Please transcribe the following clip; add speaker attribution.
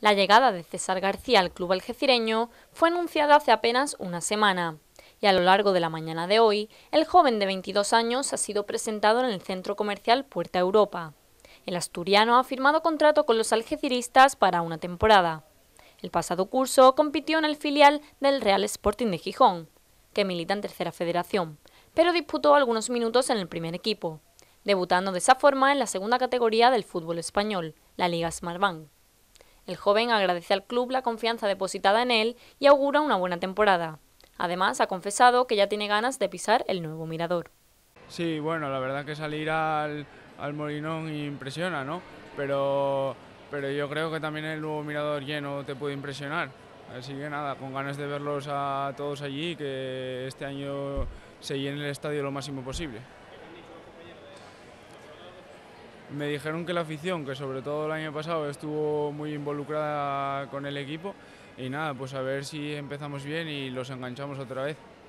Speaker 1: La llegada de César García al club algecireño fue anunciada hace apenas una semana y a lo largo de la mañana de hoy, el joven de 22 años ha sido presentado en el centro comercial Puerta Europa. El asturiano ha firmado contrato con los algeciristas para una temporada. El pasado curso compitió en el filial del Real Sporting de Gijón, que milita en Tercera Federación, pero disputó algunos minutos en el primer equipo, debutando de esa forma en la segunda categoría del fútbol español, la Liga Smartbank. El joven agradece al club la confianza depositada en él y augura una buena temporada. Además, ha confesado que ya tiene ganas de pisar el nuevo mirador.
Speaker 2: Sí, bueno, la verdad que salir al, Molinón impresiona, ¿no? Pero, pero yo creo que también el nuevo mirador lleno te puede impresionar. Así que nada, con ganas de verlos a todos allí, que este año se llene el estadio lo máximo posible. Me dijeron que la afición, que sobre todo el año pasado estuvo muy involucrada con el equipo, y nada, pues a ver si empezamos bien y los enganchamos otra vez.